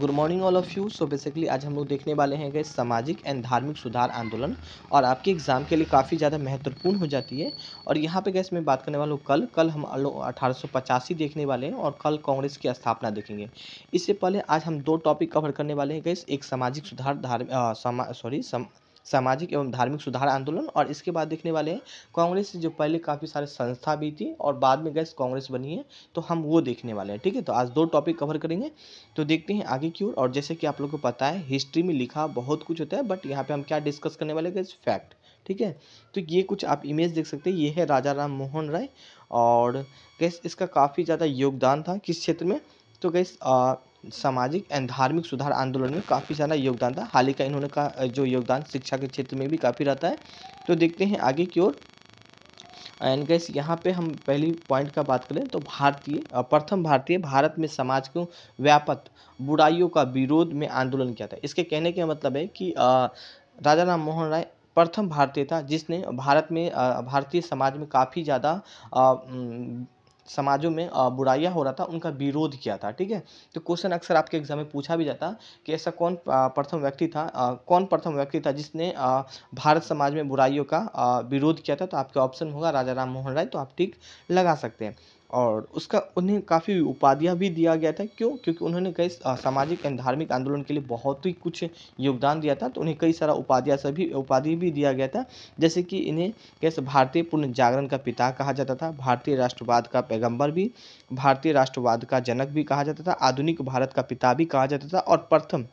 good morning all of you so basically आज हम लोग देखने वाले हैं गए सामाजिक एंड धार्मिक सुधार आंदोलन और आपके एग्ज़ाम के लिए काफ़ी ज़्यादा महत्वपूर्ण हो जाती है और यहाँ पे गैस मैं बात करने वाला हूँ कल कल हम लोग अठारह देखने वाले हैं और कल कांग्रेस की स्थापना देखेंगे इससे पहले आज हम दो टॉपिक कवर करने वाले हैं गैस एक सामाजिक सुधार धार्मिक uh, सॉरी सम, सामाजिक एवं धार्मिक सुधार आंदोलन और इसके बाद देखने वाले हैं कांग्रेस जो पहले काफ़ी सारे संस्था भी थी और बाद में गैस कांग्रेस बनी है तो हम वो देखने वाले हैं ठीक है तो आज दो टॉपिक कवर करेंगे तो देखते हैं आगे की ओर और जैसे कि आप लोग को पता है हिस्ट्री में लिखा बहुत कुछ होता है बट यहाँ पर हम क्या डिस्कस करने वाले गैस फैक्ट ठीक है तो ये कुछ आप इमेज देख सकते हैं ये है राजा राम मोहन राय और गैस इसका काफ़ी ज़्यादा योगदान था किस क्षेत्र में तो गैस सामाजिक एंड धार्मिक सुधार आंदोलन में काफ़ी सारा योगदान था हाल ही का इन्होंने का जो योगदान शिक्षा के क्षेत्र में भी काफ़ी रहता है तो देखते हैं आगे की ओर एंड गैस यहाँ पे हम पहली पॉइंट का बात करें तो भारतीय प्रथम भारतीय भारत में समाज को व्यापक बुराइयों का विरोध में आंदोलन किया था इसके कहने का मतलब है कि राजा राम मोहन राय प्रथम भारतीय था जिसने भारत में भारतीय समाज में काफ़ी ज़्यादा समाजों में बुराइयाँ हो रहा था उनका विरोध किया था ठीक है तो क्वेश्चन अक्सर आपके एग्जाम में पूछा भी जाता कि ऐसा कौन प्रथम व्यक्ति था कौन प्रथम व्यक्ति था जिसने भारत समाज में बुराइयों का विरोध किया था तो आपके ऑप्शन होगा राजा राम मोहन राय तो आप ठीक लगा सकते हैं और उसका उन्हें काफ़ी उपाधियाँ भी दिया गया था क्यों क्योंकि उन्होंने कई सामाजिक एंड धार्मिक आंदोलन के लिए बहुत ही कुछ योगदान दिया था तो उन्हें कई सारा उपाधियाँ सभी उपाधि भी दिया गया था जैसे कि इन्हें कैसे भारतीय पुनः जागरण का पिता कहा जाता था भारतीय राष्ट्रवाद का पैगंबर भी भारतीय राष्ट्रवाद का जनक भी कहा जाता था आधुनिक भारत का पिता भी कहा जाता था और प्रथम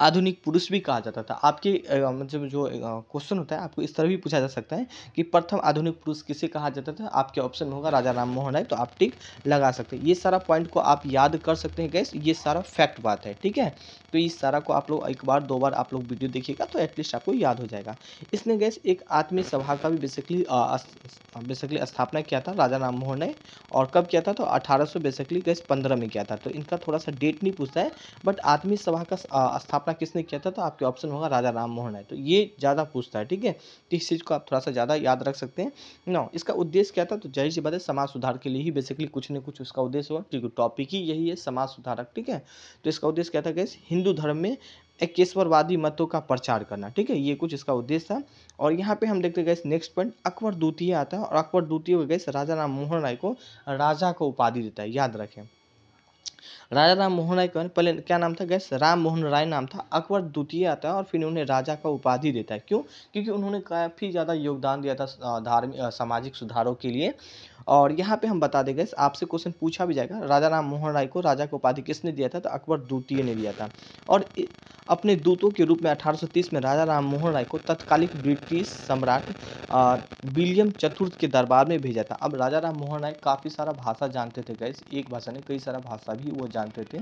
आधुनिक पुरुष भी कहा जाता था आपके मतलब जो क्वेश्चन होता है आपको इस तरह भी पूछा जा सकता है कि प्रथम आधुनिक पुरुष किसे कहा जाता था आपके ऑप्शन में होगा राजा राम मोहन राय तो आप टिक लगा सकते हैं ये सारा पॉइंट को आप याद कर सकते हैं गैस ये सारा फैक्ट बात है ठीक है तो इस सारा को आप लोग एक बार दो बार आप लोग वीडियो देखिएगा तो एटलीस्ट आपको याद हो जाएगा इसने गैस एक आत्मीय सभा का भी बेसिकली बेसिकली स्थापना किया था राजा राम मोहन ने और कब किया था तो अठारह सौ बेसिकली गैस पंद्रह में किया था तो इनका थोड़ा सा डेट नहीं पूछता है बट आत्मीय सभा का स्थापना किसने किया था तो आपके ऑप्शन होगा राजा राम मोहन राय तो ये ज़्यादा पूछता है ठीक है तो इस चीज़ को आप थोड़ा सा ज़्यादा याद रख सकते हैं ना इसका उद्देश्य क्या था तो जाहिर सी बात है समाज सुधार के लिए ही बेसिकली कुछ ना कुछ उसका उद्देश्य होगा क्योंकि टॉपिक ही यही है समाज सुधारक ठीक है तो इसका उद्देश्य क्या था गैस हिंदू धर्म में एकेश्वरवादी मतों का प्रचार करना ठीक है ये कुछ इसका उद्देश्य था और यहाँ पे हम देखते गए नेक्स्ट पॉइंट अकबर द्वितीय आता है और अकबर द्वितीय गए राजा राम मोहन राय को राजा को उपाधि देता है याद रखें राजा राम मोहन राय पहले क्या नाम था गैस राम मोहन राय नाम था अकबर द्वितीय आता है और फिर उन्हें राजा का उपाधि देता है क्यों क्योंकि उन्होंने काफ़ी ज़्यादा योगदान दिया था धार्मिक सामाजिक सुधारों के लिए और यहाँ पे हम बता दें गैस आपसे क्वेश्चन पूछा भी जाएगा राजा राम मोहन राय को राजा का उपाधि किसने दिया था तो अकबर द्वितीय ने दिया था और अपने दूतों के रूप में 1830 में राजा राम मोहन राय को तत्कालिक ब्रिटिश सम्राट विलियम चतुर्थ के दरबार में भेजा था अब राजा राम मोहन राय काफ़ी सारा भाषा जानते थे गैस एक भाषा ने कई सारा भाषा भी थी वो जानते थे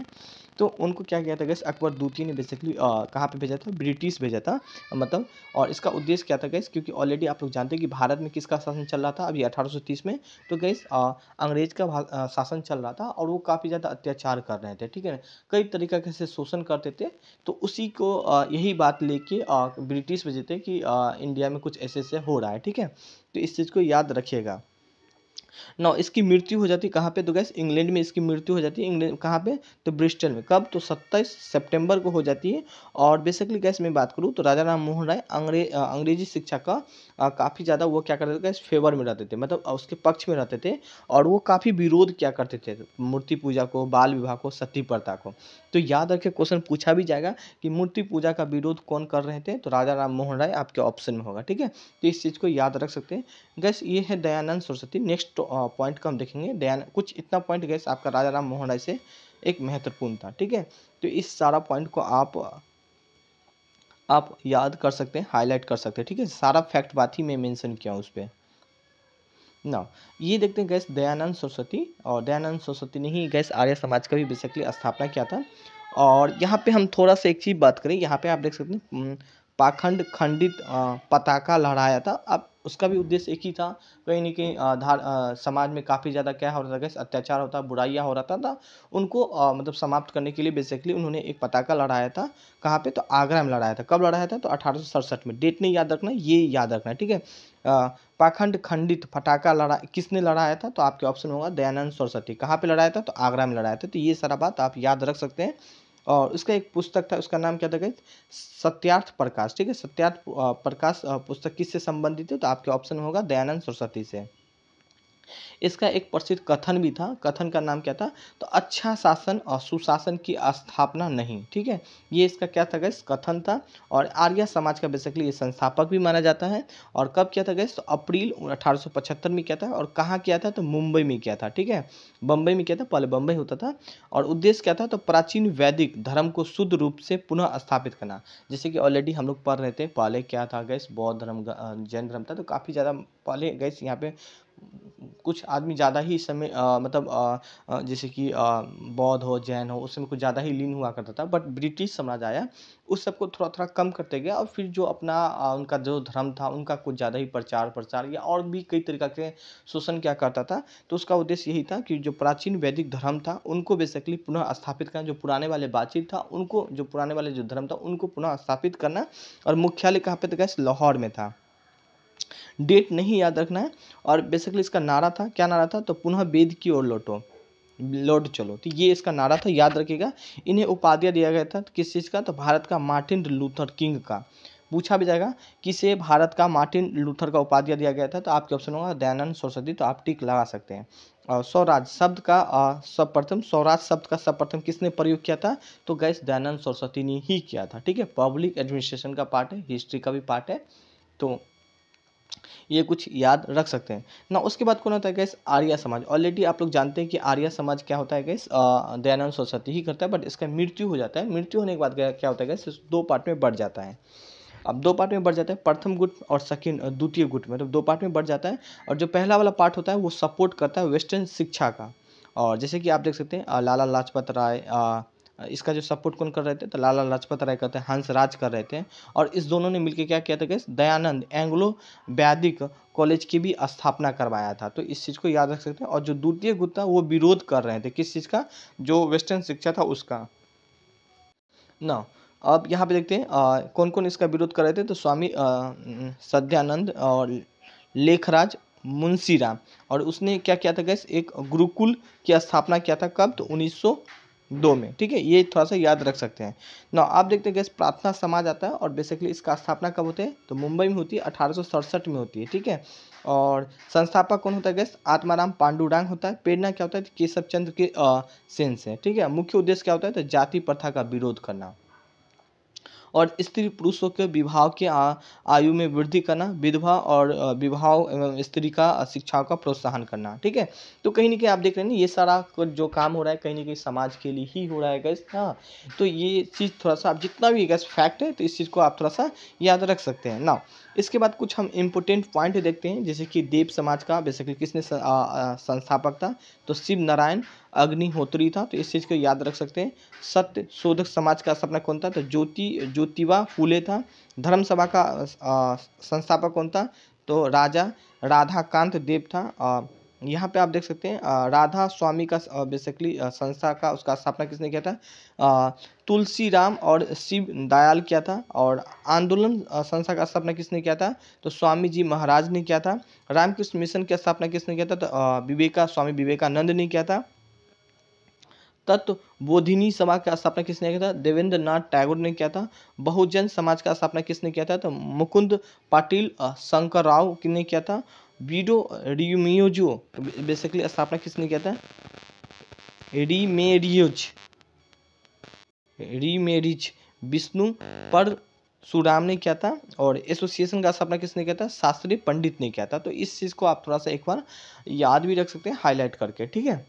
तो उनको क्या किया था गैस अकबर दूती ने बेसिकली कहाँ पे भेजा था ब्रिटिश भेजा था मतलब और इसका उद्देश्य क्या था गैस क्योंकि ऑलरेडी आप लोग जानते हैं कि भारत में किसका शासन चल रहा था अभी 1830 में तो गैस अंग्रेज का आ, शासन चल रहा था और वो काफ़ी ज़्यादा अत्याचार कर रहे थे ठीक है ना कई तरीके से शोषण करते थे तो उसी को आ, यही बात लेके ब्रिटिश भेजे थे कि आ, इंडिया में कुछ ऐसे ऐसे हो रहा है ठीक है तो इस चीज़ को याद रखिएगा नौ इसकी मृत्यु हो जाती कहाँ पे तो गैस इंग्लैंड में इसकी मृत्यु हो जाती है इंग्लैंड कहाँ पे तो ब्रिस्टल में कब तो सत्ताईस सितंबर को हो जाती है और बेसिकली गैस मैं बात करूँ तो राजा राम मोहन राय अंग्रे अंग्रेजी शिक्षा का काफ़ी ज़्यादा वो क्या करते थे गैस फेवर में रहते थे मतलब उसके पक्ष में रहते थे और वो काफ़ी विरोध क्या करते थे मूर्ति पूजा को बाल विवाह को सती प्रथा को तो याद रखे क्वेश्चन पूछा भी जाएगा कि मूर्ति पूजा का विरोध कौन कर रहे थे तो राजा राम मोहन राय आपके ऑप्शन में होगा ठीक है तो इस चीज़ को याद रख सकते हैं गैस ये है दयानंद सरस्वती नेक्स्ट पॉइंट तो, हम देखेंगे दयान कुछ इतना पॉइंट गैस आपका राजा राम मोहन राय से एक महत्वपूर्ण था ठीक है तो इस सारा पॉइंट को आप आप याद कर सकते हैं हाईलाइट कर सकते हैं ठीक है सारा फैक्ट बात ही मैं मेंशन किया हूँ उस पर ना ये देखते हैं गैस दयानंद सरस्वती और दयानंद सरस्वती ने ही गैस आर्य समाज का भी बेसिकली स्थापना किया था और यहाँ पे हम थोड़ा सा एक चीज़ बात करें यहाँ पे आप देख सकते हैं पाखंड खंडित पताका लहराया था अब उसका भी उद्देश्य एक ही था कहीं ना कहीं समाज में काफ़ी ज़्यादा क्या हो रहा था अत्याचार होता बुराइयाँ हो रहा था उनको मतलब समाप्त करने के लिए बेसिकली उन्होंने एक पताका लड़ाया था कहाँ पे तो आगरा में लड़ाया था कब लड़ाया था तो अठारह में डेट नहीं याद रखना ये याद रखना ठीक है पाखंड खंडित फटाका लड़ा किसने लड़ाया था तो आपके ऑप्शन होगा दयानंद सरस्वती कहाँ पर लड़ाया था तो आगरा में लड़ाया था तो ये सारा बात आप याद रख सकते हैं और उसका एक पुस्तक था उसका नाम क्या था गई सत्यार्थ प्रकाश ठीक है सत्यार्थ प्रकाश पुस्तक किससे संबंधित है तो आपके ऑप्शन होगा दयानंद सरस्वती से इसका एक प्रसिद्ध कथन भी था कथन का नाम क्या था तो अच्छा शासन और सुशासन की स्थापना नहीं ठीक है ये इसका क्या था गैस कथन था और आर्य समाज का बेसिकली ये संस्थापक भी माना जाता है और कब किया था गैस तो अप्रैल अठारह में किया था और कहाँ किया था तो मुंबई में किया था ठीक है बम्बई में किया था पहले बम्बई होता था और उद्देश्य क्या था तो प्राचीन वैदिक धर्म को शुद्ध रूप से पुनः स्थापित करना जैसे कि ऑलरेडी हम लोग पढ़ रहे थे पहले क्या था गैस बौद्ध धर्म जैन धर्म था तो काफ़ी ज़्यादा पहले गैस यहाँ पे कुछ आदमी ज़्यादा ही समय समय मतलब जैसे कि बौद्ध हो जैन हो उस समय कुछ ज़्यादा ही लीन हुआ करता था बट ब्रिटिश साम्राज्य आया उस सबको थोड़ा थोड़ा कम करते गया और फिर जो अपना उनका जो धर्म था उनका कुछ ज़्यादा ही प्रचार प्रसार या और भी कई तरीका के शोषण क्या करता था तो उसका उद्देश्य यही था कि जो प्राचीन वैदिक धर्म था उनको बेसिकली पुनः स्थापित करना जो पुराने वाले बातचीत था उनको जो पुराने वाले जो धर्म था उनको पुनः स्थापित करना और मुख्यालय कहाँ पर था लाहौर में था डेट नहीं याद रखना है और बेसिकली इसका नारा था क्या नारा था तो पुनः वेद की ओर लौटो लौट चलो तो ये इसका नारा था याद रखिएगा इन्हें उपाधियाँ दिया गया था किस चीज़ का तो भारत का मार्टिन लूथर किंग का पूछा भी जाएगा किसे भारत का मार्टिन लूथर का उपाधियाँ दिया गया था तो आपके ऑप्शन होगा दयानंद सरस्वती तो आप टिक लगा सकते हैं और स्वराज शब्द का सर्वप्रथम स्वराज शब्द का सर्वप्रथम किसने प्रयोग किया था तो गैस दयानंद सरस्वती ने ही किया था ठीक है पब्लिक एडमिनिस्ट्रेशन का पार्ट है हिस्ट्री का भी पार्ट है तो ये कुछ याद रख सकते हैं ना उसके बाद कौन होता है गैस आर्य समाज ऑलरेडी आप लोग जानते हैं कि आर्य समाज क्या होता है गैस दयानंद सरस्वती ही करता है बट इसका मृत्यु हो जाता है मृत्यु होने के बाद क्या होता है गैस दो पार्ट में बढ़ जाता है अब दो पार्ट में बढ़ जाता है प्रथम गुट और सेकेंड द्वितीय गुट में तो दो पार्ट में बढ़ जाता है और जो पहला वाला पार्ट होता है वो सपोर्ट करता है वेस्टर्न शिक्षा का और जैसे कि आप देख सकते हैं लाला लाजपत राय इसका जो सपोर्ट कौन कर रहे थे तो लाला लाजपत राय करते हैं हंस राज कर रहे थे और इस दोनों ने मिलकर क्या किया था कि दयानंद एंग्लो वैदिक कॉलेज की भी स्थापना करवाया था तो इस चीज़ को याद रख सकते हैं और जो द्वितीय गुप्ता वो विरोध कर रहे थे किस चीज़ का जो वेस्टर्न शिक्षा था उसका न अब यहाँ पे देखते हैं आ, कौन कौन इसका विरोध कर रहे थे तो स्वामी सद्यानंद और लेखराज मुंशीराम और उसने क्या किया था गैस एक गुरुकुल की स्थापना किया था कब तो दो में ठीक है ये थोड़ा सा याद रख सकते हैं ना आप देखते हैं गैस प्रार्थना समाज आता है और बेसिकली इसका स्थापना कब होते हैं तो मुंबई में होती है अठारह में होती है ठीक है और संस्थापक कौन होता है गैस आत्माराम पांडुडांग होता है प्रेरणा क्या होता है केशव चंद्र के सेंस है ठीक है मुख्य उद्देश्य क्या होता है तो जाति प्रथा का विरोध करना और स्त्री पुरुषों के विवाह के आयु में वृद्धि करना विधवा और विवाह स्त्री का शिक्षा का प्रोत्साहन करना ठीक है तो कहीं ना कहीं आप देख रहे हैं ना ये सारा जो काम हो रहा है कहीं ना कहीं समाज के लिए ही हो रहा है गैस हाँ तो ये चीज़ थोड़ा सा आप जितना भी गैस फैक्ट है तो इस चीज़ को आप थोड़ा सा याद रख सकते हैं ना इसके बाद कुछ हम इम्पोर्टेंट पॉइंट देखते हैं जैसे कि देव समाज का बेसिकली किसने संस्थापक था तो शिव नारायण अग्निहोत्री था तो इस चीज़ को याद रख सकते हैं सत्य शोधक समाज का सपना कौन था तो ज्योति ज्योतिवा फूले था धर्म सभा का संस्थापक कौन था तो राजा राधाकांत देव था यहाँ पे आप देख सकते हैं राधा स्वामी का बेसिकली संस्था का उसका स्थापना किसने किया था तुलसी राम और शिव दयाल किया था और आंदोलन संस्था का स्थापना किसने किया था तो स्वामी जी महाराज ने किया था रामकृष्ण मिशन की स्थापना किसने किया था तो विवेका स्वामी विवेकानंद ने किया था तत्व बोधिनी समाज का स्थापना किसने किया था देवेंद्र नाथ टैगोर ने किया था बहुजन समाज का स्थापना किसने किया था तो मुकुंद पाटिल शंकर राव ने किया था वीडो रियोमियोजो बेसिकली स्थापना किसने किया था रिमेरियोज रिमेरिज विष्णु पर सुराम ने किया था और एसोसिएशन का स्थापना किसने किया था शास्त्री पंडित ने किया था तो इस चीज़ को आप थोड़ा सा एक बार याद भी रख सकते हैं हाईलाइट करके ठीक है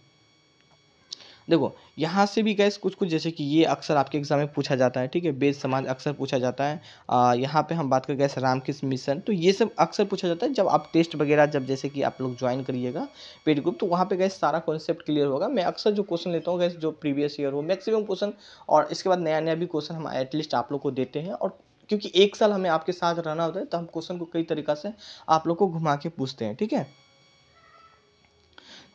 देखो यहाँ से भी गैस कुछ कुछ जैसे कि ये अक्सर आपके एग्जाम में पूछा जाता है ठीक है वेद समाज अक्सर पूछा जाता है आ, यहाँ पे हम बात कर गए रामकृष्ण मिशन तो ये सब अक्सर पूछा जाता है जब आप टेस्ट वगैरह जब जैसे कि आप लोग ज्वाइन करिएगा पेड ग्रुप तो वहाँ पे गैस सारा कॉन्सेप्ट क्लियर होगा मैं अक्सर जो क्वेश्चन लेता हूँ गैस जो प्रीवियस ईयर हो मैक्सिमम क्वेश्चन और इसके बाद नया नया भी क्वेश्चन हम एटलीस्ट आप लोग को देते हैं और क्योंकि एक साल हमें आपके साथ रहना होता है तो हम क्वेश्चन को कई तरीका से आप लोग को घुमा के पूछते हैं ठीक है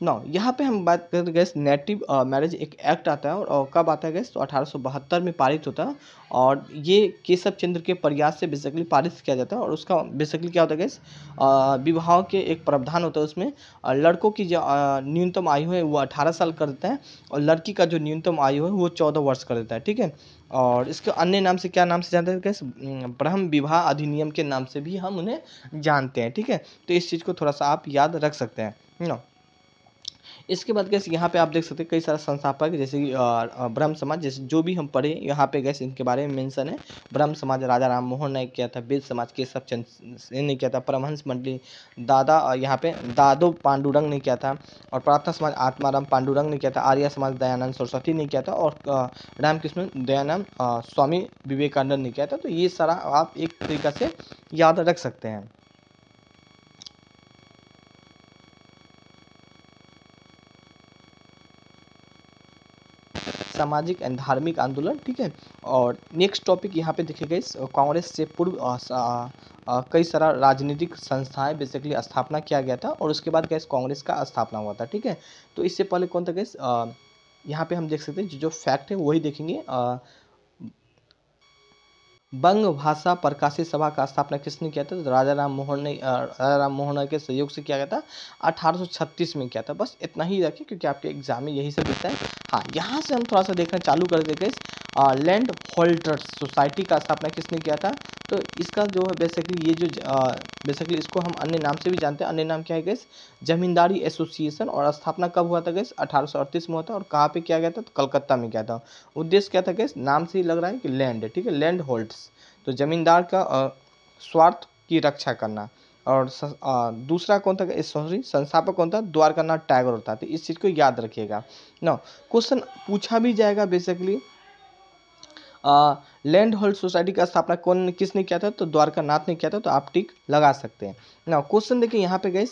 नौ यहाँ पे हम बात करें गैस नेटिव मैरिज एक एक्ट आता है और uh, कब आता है गैस तो अठारह में पारित होता है और ये केशव चंद्र के प्रयास से बेसिकली पारित किया जाता है और उसका बेसिकली क्या होता है गैस uh, विवाह के एक प्रावधान होता है उसमें uh, लड़कों की जो न्यूनतम आयु है वो अठारह साल कर देता है और लड़की का जो न्यूनतम आयु है वो चौदह वर्ष कर देता है ठीक है और इसके अन्य नाम से क्या नाम से जानते हैं गैस mm, ब्रह्म विवाह अधिनियम के नाम से भी हम उन्हें जानते हैं ठीक है तो इस चीज़ को थोड़ा सा आप याद रख सकते हैं नो इसके बाद गैस यहाँ पे आप देख सकते हैं कई सारा संस्थापक जैसे कि ब्रह्म समाज जैसे जो भी हम पढ़े यहाँ पे गैस इनके बारे में मेंशन है ब्रह्म समाज राजा राम मोहन ने किया था वेद समाज केशव चंद ने किया था परमहंस मंडली दादा यहाँ पे दादो पांडुरंग ने किया था और प्रार्थना समाज आत्माराम पांडुरंग ने किया था आर्य समाज दयानंद सरस्वती ने किया था और रामकृष्ण दयानंद स्वामी विवेकानंद ने किया था तो ये सारा आप एक तरीका से याद रख सकते हैं सामाजिक एंड धार्मिक आंदोलन ठीक है और नेक्स्ट टॉपिक यहाँ पे देखेगा इस कांग्रेस से पूर्व कई सारा राजनीतिक संस्थाएं बेसिकली स्थापना किया गया था और उसके बाद गए कांग्रेस का स्थापना हुआ था ठीक है तो इससे पहले कौन था गए यहाँ पे हम देख सकते हैं जो जो फैक्ट है वही देखेंगे आ, बंग भाषा प्रकाशित सभा का स्थापना किसने किया था तो राजा राम मोहन ने राजा राम मोहन के सहयोग से किया गया था 1836 में किया था बस इतना ही रखिए क्योंकि आपके एग्जाम में यही सब दिखता है हाँ यहाँ से हम थोड़ा सा देखना चालू कर देंगे लैंड होल्डर्स सोसाइटी का स्थापना किसने किया था तो इसका जो है बेसिकली ये जो बेसिकली इसको हम अन्य नाम से भी जानते हैं अन्य नाम क्या है गैस जमींदारी एसोसिएशन और स्थापना कब हुआ था गैस अठारह में हुआ था और कहाँ पे किया गया था तो कलकत्ता में किया था उद्देश्य क्या था गैस नाम से ही लग रहा है कि लैंड ठीक है लैंड होल्ड्स तो जमींदार का स्वार्थ की रक्षा करना और दूसरा कौन था सॉरी संस्थापक कौन था द्वारका नाथ टैगोर था तो इस चीज़ को याद रखिएगा ना क्वेश्चन पूछा भी जाएगा बेसिकली लैंड होल्ड सोसाइटी का स्थापना कौन किसने किया था तो द्वारका नाथ ने किया था तो आप टिक लगा सकते हैं ना क्वेश्चन देखिए यहाँ पे गई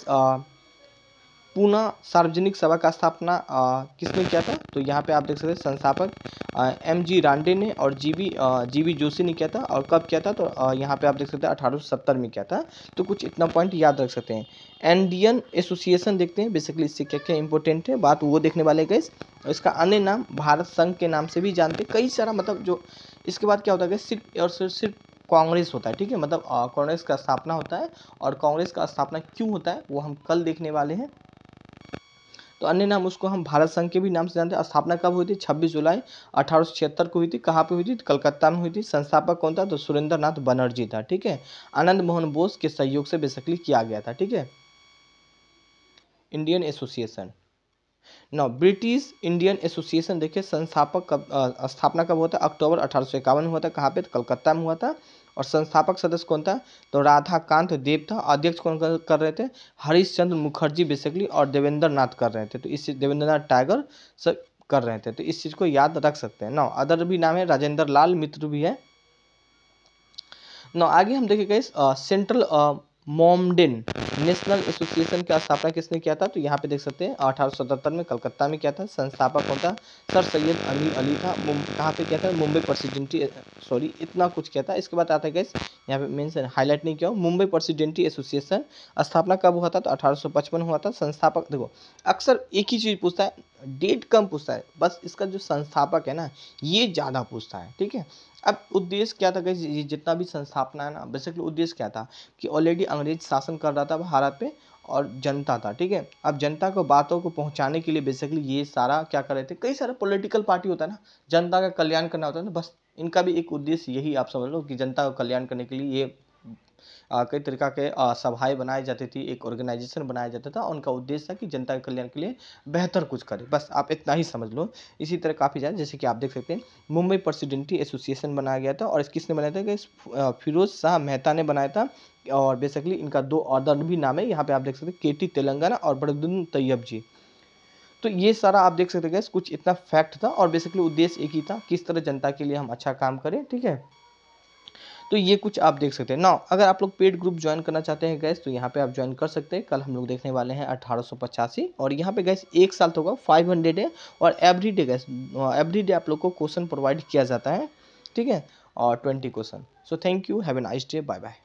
पुनः सार्वजनिक सभा का स्थापना किसने किया था तो यहाँ पे आप देख सकते हैं संस्थापक एम जी रांडे ने और जीवी जीवी जोशी ने किया था और कब किया था तो यहाँ पे आप देख सकते हैं अठारह में किया था तो कुछ इतना पॉइंट याद रख सकते हैं इंडियन एसोसिएशन देखते हैं बेसिकली इससे क्या क्या इंपॉर्टेंट है बात वो देखने वाले गए इसका अन्य नाम भारत संघ के नाम से भी जानते कई सारा मतलब जो इसके बाद क्या होता है सिर्फ और सिर्फ सिर्फ कांग्रेस होता है ठीक है मतलब कांग्रेस का स्थापना होता है और कांग्रेस का स्थापना क्यों होता है वो हम कल देखने वाले हैं तो अन्य नाम उसको हम भारत संघ के भी नाम से जानते हैं स्थापना कब हुई थी छब्बीस जुलाई अठारह को हुई थी कहाँ पर हुई थी कलकत्ता में हुई थी संस्थापक कौन था तो सुरेंद्र बनर्जी था ठीक है आनंद मोहन बोस के सहयोग से बेसिकली किया गया था ठीक है इंडियन एसोसिएशन नौ ब्रिटिश इंडियन एसोसिएशन देखिए संस्थापक कब स्थापना कब हुआ था अक्टूबर अठारह में हुआ था कहाँ पे कलकत्ता में हुआ था और संस्थापक सदस्य कौन था तो राधाकांत देव था अध्यक्ष कौन कर रहे थे हरिश्चंद्र मुखर्जी बेसिकली और देवेंद्र नाथ कर रहे थे तो इस देवेंद्र नाथ टाइगर सब कर रहे थे तो इस चीज़ को याद रख सकते हैं नौ अदर भी नाम है राजेंद्र लाल मित्र भी है नौ आगे हम देखेंगे सेंट्रल मोमडिन नेशनल एसोसिएशन का स्थापना किसने किया था तो यहाँ पे देख सकते हैं अठारह में कलकत्ता में किया था संस्थापक कौन था सर सैयद अमीर अली था कहाँ पे किया था मुंबई प्रेसिडेंटी सॉरी इतना कुछ किया था इसके बाद आता है गैस यहाँ पे मेंशन हाईलाइट नहीं किया मुंबई प्रेसिडेंटी एसोसिएशन स्थापना कब हुआ था तो अठारह हुआ था संस्थापक देखो अक्सर एक ही चीज़ पूछता है डेट कम पूछता है बस इसका जो संस्थापक है ना ये ज़्यादा पूछता है ठीक है अब उद्देश्य क्या था ये जितना भी संस्थापना है ना बेसिकली उद्देश्य क्या था कि ऑलरेडी अंग्रेज शासन कर रहा था भारत पे और जनता था ठीक है अब जनता को बातों को पहुंचाने के लिए बेसिकली ये सारा क्या कर रहे थे कई सारे पॉलिटिकल पार्टी होता है ना जनता का कल्याण करना होता है ना बस इनका भी एक उद्देश्य यही आप समझ लो कि जनता का कल्याण करने के लिए ये कई तरीका के सभाएं बनाई जाती थी एक ऑर्गेनाइजेशन बनाया जाता था उनका उद्देश्य था कि जनता के कल्याण के लिए बेहतर कुछ करें बस आप इतना ही समझ लो इसी तरह काफ़ी ज़्यादा जैसे कि आप देख सकते हैं मुंबई प्रेसिडेंटी एसोसिएशन बनाया गया था और इस किसने बनाया था कि फिरोज शाह मेहता ने बनाया था और बेसिकली इनका दो अदर भी नाम है यहाँ पे आप देख सकते हैं के टी तेलंगाना और बरदुन तैयब जी तो ये सारा आप देख सकते हैं कुछ इतना फैक्ट था और बेसिकली उद्देश्य एक ही था किस तरह जनता के लिए हम अच्छा काम करें ठीक है तो ये कुछ आप देख सकते हैं ना अगर आप लोग पेड ग्रुप ज्वाइन करना चाहते हैं गैस तो यहाँ पे आप ज्वाइन कर सकते हैं कल हम लोग देखने वाले हैं अठारह और यहाँ पे गैस एक साल तो होगा फाइव हंड्रेड है और every day guys every day आप लोग को क्वेश्चन प्रोवाइड किया जाता है ठीक है और twenty question so thank you have a nice day bye bye